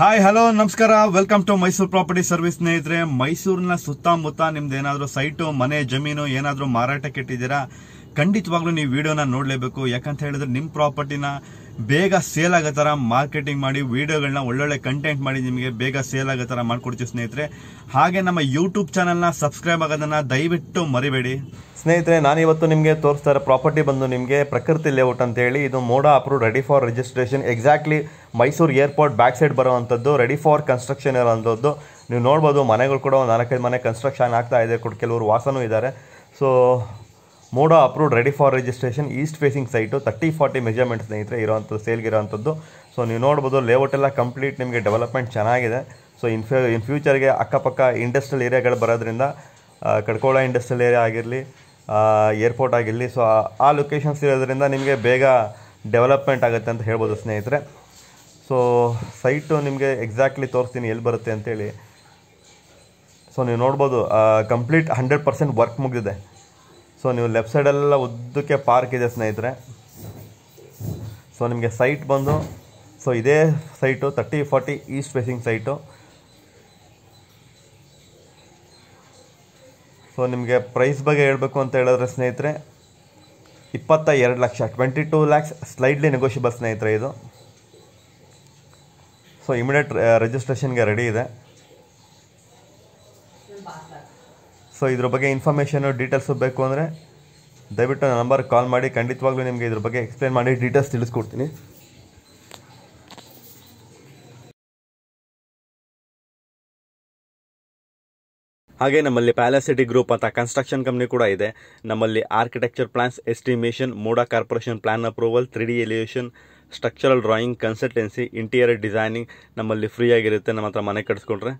hi hello ನಮಸ್ಕಾರ welcome to Mysuru property service ಸ್ನೇಹಿತರೆ ಮೈಸೂರಿನ ಸುತ್ತಮುತ್ತ ನಿಮ್ದು ಏನಾದರೂ ಸೈಟು ಮನೆ ಜಮೀನು ಏನಾದರೂ ಮಾರಾಟಕ್ಕೆ ಇಟ್ಟಿದ್ದೀರಾ ಖಂಡಿತವಾಗ್ಲೂ ನೀವು ವಿಡಿಯೋನ ನೋಡಲೇಬೇಕು ಯಾಕಂತ ಹೇಳಿದ್ರೆ ನಿಮ್ಮ ಪ್ರಾಪರ್ಟಿನ ಬೇಗ ಸೇಲ್ ಆಗೋ ಥರ ಮಾರ್ಕೆಟಿಂಗ್ ಮಾಡಿ ವೀಡಿಯೋಗಳನ್ನ ಒಳ್ಳೊಳ್ಳೆ ಕಂಟೆಂಟ್ ಮಾಡಿ ನಿಮಗೆ ಬೇಗ ಸೇಲ್ ಆಗೋ ಥರ ಮಾಡಿಕೊಡ್ತೀವಿ ಸ್ನೇಹಿತರೆ ಹಾಗೆ ನಮ್ಮ ಯೂಟ್ಯೂಬ್ ಚಾನಲ್ನ ಸಬ್ಸ್ಕ್ರೈಬ್ ಆಗೋದನ್ನು ದಯವಿಟ್ಟು ಮರಿಬೇಡಿ ಸ್ನೇಹಿತರೆ ನಾನಿವತ್ತು ನಿಮಗೆ ತೋರಿಸ್ತಾರೆ ಪ್ರಾಪರ್ಟಿ ಬಂದು ನಿಮಗೆ ಪ್ರಕೃತಿ ಲೇಔಟ್ ಅಂತ ಹೇಳಿ ಇದು MUDA approve ready for registration exactly Mysuru airport back side ಬರುವಂಥದ್ದು ರೆಡಿ ಫಾರ್ ಕನ್ಸ್ಟ್ರಕ್ಷನ್ ಇರೋವಂಥದ್ದು ನೀವು ನೋಡ್ಬೋದು ಮನೆಗಳು ಕೂಡ ಒಂದು ನಾಲ್ಕೈದು ಮನೆ ಕನ್ಸ್ಟ್ರಕ್ಷನ್ ಆಗ್ತಾ ಇದೆ ಕೂಡ ಕೆಲವರು ವಾಸನೂ ಇದ್ದಾರೆ so MUDA approved ready for registration east facing site thirty forty measurement ಸ್ನೇಹಿತರೆ ಇರೋವಂಥದ್ದು ಸೇಲ್ಗೆ ಇರೋವಂಥದ್ದು ಸೊ ನೀವು ನೋಡ್ಬೋದು ಲೇಔಟ್ ಎಲ್ಲ ಕಂಪ್ಲೀಟ್ ನಿಮಗೆ ಡೆವಲಪ್ಮೆಂಟ್ ಚೆನ್ನಾಗಿದೆ ಸೊ ಇನ್ ಫ್ಯೂ ಇನ್ ಫ್ಯೂಚರ್ಗೆ ಅಕ್ಕಪಕ್ಕ ಇಂಡಸ್ಟ್ರಿಯಲ್ ಏರಿಯಾಗಳು ಬರೋದ್ರಿಂದ ಕಡ್ಕೋಳ ಇಂಡಸ್ಟ್ರಿಯಲ್ ಏರಿಯಾ ಆಗಿರಲಿ ಏರ್ಪೋರ್ಟ್ ಆಗಿರಲಿ ಸೊ ಆ ಲೊಕೇಶನ್ಸ್ ಇರೋದ್ರಿಂದ ನಿಮಗೆ ಬೇಗ ಡೆವಲಪ್ಮೆಂಟ್ ಆಗುತ್ತೆ ಅಂತ ಹೇಳ್ಬೋದು ಸ್ನೇಹಿತರೆ ಸೊ ಸೈಟು ನಿಮಗೆ ಎಕ್ಸಾಕ್ಟ್ಲಿ ತೋರಿಸ್ತೀನಿ ಎಲ್ಲಿ ಬರುತ್ತೆ ಅಂತೇಳಿ ಸೊ ನೀವು ನೋಡ್ಬೋದು ಕಂಪ್ಲೀಟ್ ಹಂಡ್ರೆಡ್ ಪರ್ಸೆಂಟ್ ವರ್ಕ್ ಮುಗಿದಿದೆ ಸೊ ನೀವು ಲೆಫ್ಟ್ ಸೈಡೆಲ್ಲ ಉದ್ದಕ್ಕೆ ಪಾರ್ಕ್ ಇದೆ ಸ್ನೇಹಿತರೆ ಸೊ ನಿಮಗೆ ಸೈಟ್ ಬಂದು ಸೊ ಇದೇ site thirty forty east facing site so ನಿಮಗೆ ಪ್ರೈಸ್ ಬಗ್ಗೆ ಹೇಳಬೇಕು ಅಂತ ಹೇಳಿದ್ರೆ ಸ್ನೇಹಿತರೆ ಇಪ್ಪತ್ತ ಎರಡು lakh twenty two lakhs slightly negotiable ಸ್ನೇಹಿತರೆ ಇದು ಸೊ ಇಮಿಡಿಯೇಟ್ ರಿಜಿಸ್ಟ್ರೇಷನ್ಗೆ ರೆಡಿ ಇದೆ ಸೊ ಇದ್ರ ಬಗ್ಗೆ ಇನ್ಫಾರ್ಮೇಷನು ಡೀಟೇಲ್ಸು ಬೇಕು ಅಂದರೆ ದಯವಿಟ್ಟು ನನ್ನ ನಂಬರ್ಗೆ ಕಾಲ್ ಮಾಡಿ ಖಂಡಿತವಾಗ್ಲೂ ನಿಮಗೆ ಇದ್ರ ಬಗ್ಗೆ ಎಕ್ಸ್ಪ್ಲೇನ್ ಮಾಡಿ ಡೀಟೇಲ್ಸ್ ತಿಳಿಸ್ಕೊಡ್ತೀನಿ ಹಾಗೆ ನಮ್ಮಲ್ಲಿ ಸಿಟಿ ಗ್ರೂಪ್ ಅಂತ ಕನ್ಸ್ಟ್ರಕ್ಷನ್ ಕಂಪ್ನಿ ಕೂಡ ಇದೆ ನಮ್ಮಲ್ಲಿ architecture plans estimation MUDA corporation plan approval three D elevation structural drawing consultancy interior designing ನಮ್ಮಲ್ಲಿ ಫ್ರೀ ಆಗಿರುತ್ತೆ ನಮ್ಮ ಹತ್ರ ಮನೆ ಕಟ್ಸ್ಕೊಂಡ್ರೆ